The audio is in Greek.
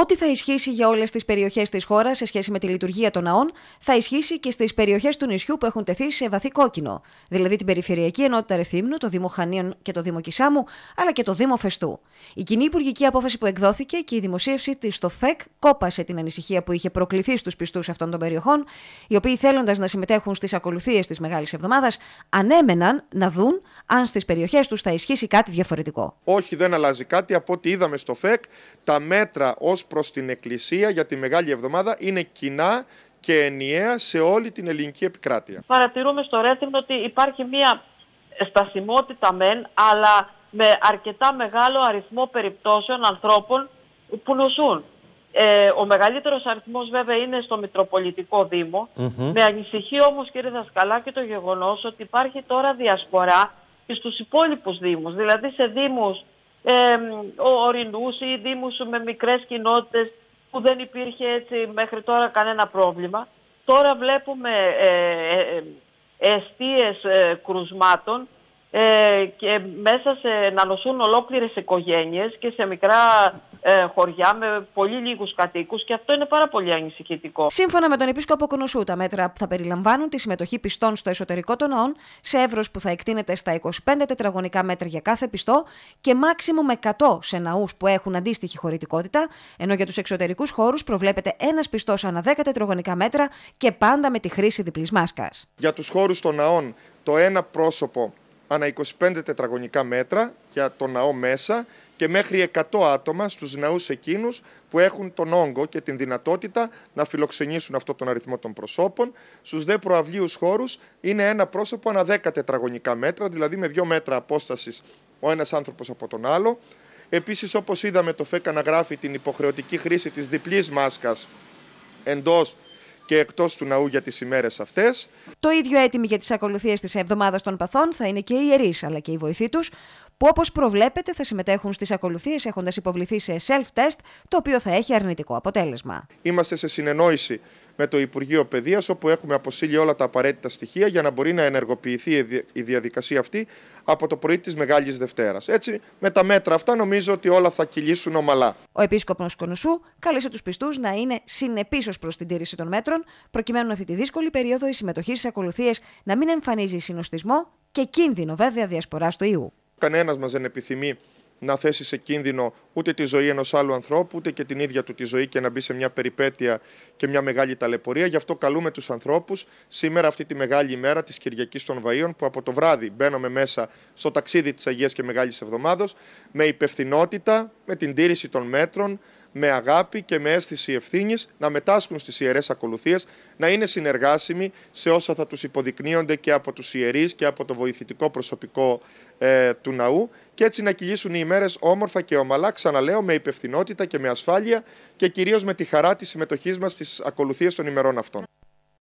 Ό,τι θα ισχύσει για όλες τις περιοχές της χώρας σε σχέση με τη λειτουργία των ναών, θα ισχύσει και στις περιοχές του νησιού που έχουν τεθεί σε βαθύ κόκκινο, δηλαδή την Περιφερειακή Ενότητα Ρεθύμνου, το Δήμο Χανίων και το Δήμο Κισάμου, αλλά και το Δήμο Φεστού. Η κοινή υπουργική απόφαση που εκδόθηκε και η δημοσίευση της στο ΦΕΚ κόπασε την ανησυχία που είχε προκληθεί στους πιστούς αυτών των περιοχών, οι οποίοι θέλοντας να συμμετέχουν στις ακολουθίες της Μεγάλης Εβδομάδας, ανέμεναν να δουν αν στις περιοχές τους θα ισχύσει κάτι διαφορετικό. Όχι, δεν αλλάζει κάτι από ό,τι είδαμε στο ΦΕΚ. Τα μέτρα ως Προς την Εκκλησία για τη Μεγάλη Εβδομάδα είναι κοινά και ενιαία σε όλη την ελληνική επικράτεια. Παρατηρούμε στο Ρέθιμ ότι υπάρχει μια στασιμότητα μεν, αλλά με αρκετά μεγάλο αριθμό περιπτώσεων ανθρώπων που νοσούν. Ε, ο μεγαλύτερος αριθμός βέβαια είναι στο Μητροπολιτικό Με ανησυχεί όμως κύριε Δασκαλά και το γεγονός ότι υπάρχει τώρα διασπορά στους υπόλοιπους Δήμους. Δηλαδή σε Δήμους ε, ορεινούς ή δήμους με μικρές κοινότητες που δεν υπήρχε έτσι μέχρι τώρα κανένα πρόβλημα. Τώρα βλέπουμε ε, ε, ε εστίες ε, κρουσμάτων ε, και μέσα σε, να νοσούν ολόκληρες οικογένειες και σε μικρά ε, χωριά με πολύ λίγους κατοίκους και αυτό είναι πάρα πολύ ανησυχητικό. Σύμφωνα με τον Επίσκοπο Κονοσού, τα μέτρα θα περιλαμβάνουν τη συμμετοχή πιστών στο εσωτερικό των ναών σε εύρος που θα εκτείνεται στα 25 τετραγωνικά μέτρα για κάθε πιστό και μάξιμο με 100 σε ναούς που έχουν αντίστοιχη χωρητικότητα, ενώ για τους εξωτερικούς χώρους προβλέπεται ένας πιστός ανά 10 τετραγωνικά μέτρα και πάντα με τη χρήση διπλής μάσκας. Για τους χώρους των ναών το ένα πρόσωπο ανά 25 τετραγωνικά μέτρα για το ναό μέσα και μέχρι 100 άτομα στους ναούς εκείνους που έχουν τον όγκο και την δυνατότητα να φιλοξενήσουν αυτόν τον αριθμό των προσώπων. Στους δε προαυλίους χώρους είναι ένα πρόσωπο ανά 10 τετραγωνικά μέτρα, δηλαδή με 2 μέτρα απόστασης ο ένας άνθρωπος από τον άλλο. Επίσης, όπως είδαμε, το ΦΕΚΑ να γράφει την υποχρεωτική χρήση της διπλής μάσκας εντός και εκτός του ναού για τις ημέρες αυτές. Το ίδιο έτοιμη για τις ακολουθίες της Εβδομάδας των Παθών θα είναι και οι ιερείς αλλά και οι βοηθοί τους, που όπως προβλέπετε θα συμμετέχουν στις ακολουθίες έχοντας υποβληθεί σε self-test, το οποίο θα έχει αρνητικό αποτέλεσμα. Είμαστε σε συνεννόηση με το Υπουργείο Παιδείας, όπου έχουμε αποσύλει όλα τα απαραίτητα στοιχεία για να μπορεί να ενεργοποιηθεί η διαδικασία αυτή από το πρωί της Μεγάλης Δευτέρας. Έτσι, με τα μέτρα αυτά, νομίζω ότι όλα θα κυλήσουν ομαλά. Ο Επίσκοπος Κονουσού κάλεσε τους πιστούς να είναι συνεπείς ως προς την τήρηση των μέτρων, προκειμένου αυτή τη δύσκολη περίοδο η συμμετοχή στι ακολουθίες να μην εμφανίζει συνοστισμό και κίνδυνο βέβαια διασποράς του ιού. Κανένας μας δεν επιθυμεί να θέσει σε κίνδυνο ούτε τη ζωή ενός άλλου ανθρώπου, ούτε και την ίδια του τη ζωή και να μπει σε μια περιπέτεια και μια μεγάλη ταλαιπωρία. Γι' αυτό καλούμε τους ανθρώπους σήμερα, αυτή τη μεγάλη ημέρα της Κυριακής των Βαΐων, που από το βράδυ μπαίνουμε μέσα στο ταξίδι της Αγίας και Μεγάλης Εβδομάδος με υπευθυνότητα, με την τήρηση των μέτρων, με αγάπη και με αίσθηση ευθύνης να μετάσχουν στις ιερές ακολουθίες, να είναι συνεργάσιμοι σε όσα θα τους υποδεικνύονται και από τους ιερείς και από το βοηθητικό προσωπικό ε, του ναού και έτσι να κυλήσουν οι ημέρες όμορφα και ομαλά, ξαναλέω, με υπευθυνότητα και με ασφάλεια και κυρίως με τη χαρά της συμμετοχής μας στις ακολουθίες των ημερών αυτών.